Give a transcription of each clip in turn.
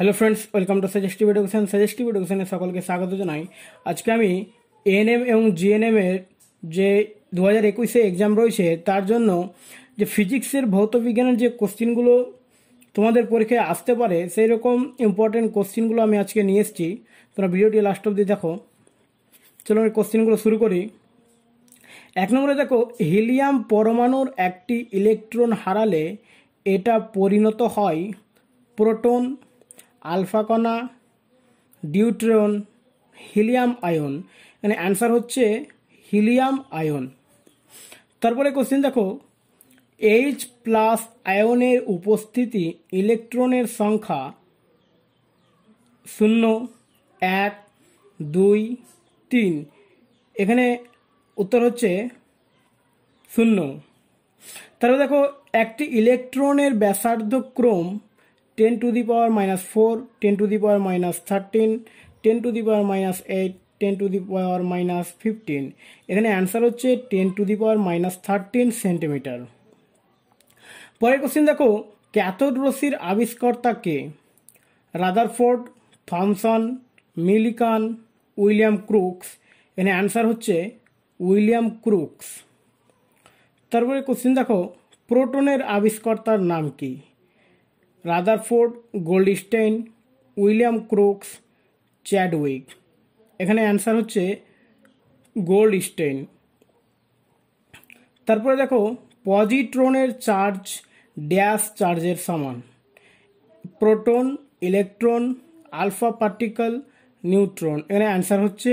hello friends welcome to suggestive education সাজেস্টিভ এডুকেশনে সকলকে স্বাগত জানাই আজকে আমি এএনএম এবং জিএনএম এর যে দু হাজার একুশে এক্সাম রয়েছে তার জন্য যে ফিজিক্সের ভৌতবিজ্ঞানের যে কোশ্চিনগুলো তোমাদের পরীক্ষায় আসতে পারে সেই রকম ইম্পর্টেন্ট কোশ্চিনগুলো আমি আজকে নিয়ে এসেছি তোমরা ভিডিওটি লাস্ট অব্দি দেখো চলো আমি কোশ্চিনগুলো শুরু করি এক নম্বরে দেখো হিলিয়াম পরমাণুর একটি ইলেকট্রন হারালে এটা পরিণত হয় প্রোটন আলফা কণা ডিউট্রন হিলিয়াম আয়ন মানে অ্যান্সার হচ্ছে হিলিয়াম আয়ন তারপরে কোশ্চেন দেখো এইচ প্লাস আয়নের উপস্থিতি ইলেকট্রনের সংখ্যা শূন্য এক দুই তিন এখানে উত্তর হচ্ছে শূন্য তারপরে দেখো একটি ইলেকট্রনের ব্যাসার্ধ ক্রম ten to the power minus four ten to the power minus thirteen ten to the power minus eight ten to the power minus fifteen এখানে অ্যান্সার হচ্ছে ten to the power minus thirteen centimetre পরের question দেখো cathode রশ্মির আবিষ্কর্তা কে Rutherford Thomson Millikan William Crookes এখানে answer হচ্ছে William Crookes তারপরে কোশ্চেন দেখো প্রোটনের আবিষ্কর্তার নাম কী Rutherford Goldstein William Crookes Chadwick এখানে অ্যান্সার হচ্ছে গোল্ডস্টেইন তারপরে দেখো পজিট্রনের চার্জ ড্যাশ চার্জের সমান proton electron alpha particle neutron এখানে অ্যান্সার হচ্ছে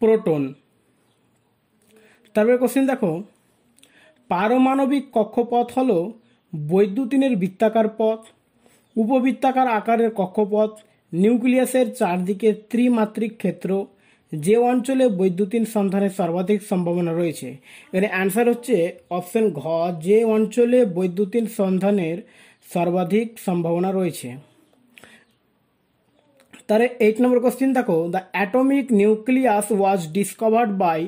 প্রোটন তারপরে কোশ্চেন দেখো পারমাণবিক কক্ষপথ হলো বৈদ্যুতিনের বৃত্তাকার পথ উপবৃত্তাকার আকারের কক্ষপথ নিউক্লিয়াসের চারদিকে ত্রিমাত্রিক ক্ষেত্র যে অঞ্চলে বৈদ্যুতিন সন্ধানের সর্বাধিক সম্ভাবনা রয়েছে এর অ্যান্সার হচ্ছে অপশন ঘ যে অঞ্চলে বৈদ্যুতিন সন্ধানের সর্বাধিক সম্ভাবনা রয়েছে তার এইট নম্বর কোশ্চিন দেখো the atomic nucleus was discovered by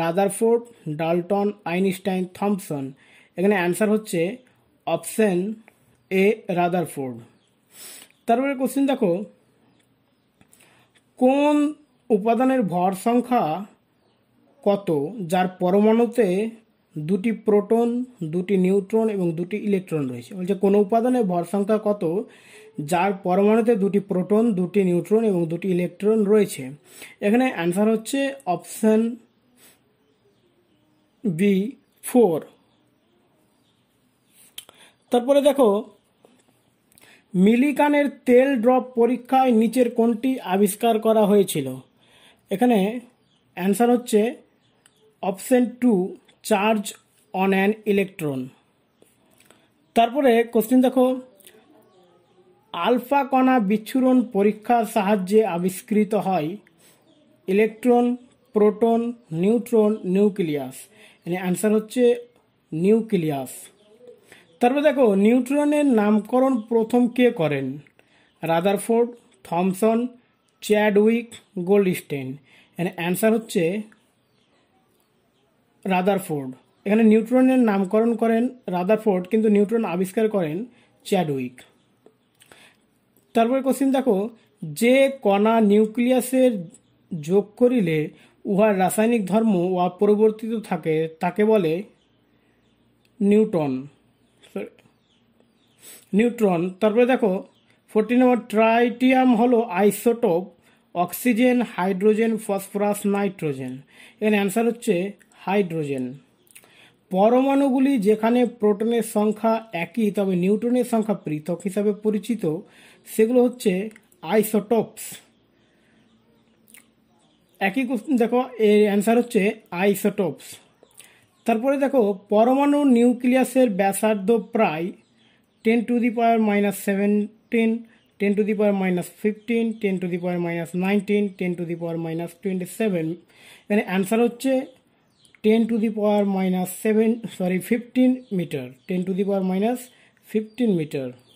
Rutherford Dalton Einstein Thomson এখানে অ্যান্সার হচ্ছে অপশান এ রাদার ফোর্ড তারপরে কোশ্চিন দেখো কোন উপাদানের ভর সংখ্যা কত যার পরমাণুতে দুটি প্রোটন দুটি নিউট্রন এবং দুটি ইলেকট্রন রয়েছে বলছে কোনো উপাদানের ভর সংখ্যা কত যার পরমাণুতে দুটি প্রোটন দুটি নিউট্রন এবং দুটি ইলেকট্রন রয়েছে এখানে অ্যান্সার হচ্ছে অপশান বি ফোর তারপরে দেখো মিলিকানের তেল ড্রপ পরীক্ষায় নিচের কোনটি আবিষ্কার করা হয়েছিল এখানে অ্যান্সার হচ্ছে option two charge on an electron তারপরে কোশ্চিন দেখো আলফা কণা বিচ্ছুরণ পরীক্ষার সাহায্যে আবিষ্কৃত হয় ইলেকট্রন প্রোটন নিউট্রন নিউক্লিয়াস মানে অ্যান্সার হচ্ছে নিউক্লিয়াস তারপর দেখো নিউট্রনের নামকরণ প্রথম কে করেন রাদারফোর্ড থমসন চ্যাডউইক গোল্ডস্টেন এখানে অ্যান্সার হচ্ছে রাদারফোর্ড এখানে নিউট্রনের নামকরণ করেন রাদারফোর্ড কিন্তু নিউট্রন আবিষ্কার করেন চ্যাডউইক তারপরে কোশ্চিন দেখো যে কণা নিউক্লিয়াসের যোগ করিলে উহার রাসায়নিক ধর্ম অপরিবর্তিত থাকে তাকে বলে নিউটন নিউট্রন তারপরে দেখো ফোরটিন নম্বর ট্রাইটিয়াম হলো isotope oxygen hydrogen phosphorus nitrogen এখানে অ্যান্সার হচ্ছে হাইড্রোজেন পরমাণুগুলি যেখানে প্রোটনের সংখ্যা একই তবে নিউট্রনের সংখ্যা পৃথক হিসাবে পরিচিত সেগুলো হচ্ছে আইসোটোপস একই দেখো এর অ্যান্সার হচ্ছে আইসোটোপস তারপরে দেখো পরমাণু নিউক্লিয়াসের ব্যাসার্ধ প্রায় ten to the power minus seventeen ten to the power minus fifteen ten to the power minus nineteen ten to the power minus twenty seven এখানে অ্যান্সার হচ্ছে ten to the power minus seven sorry fifteen metre ten to the power minus fifteen metre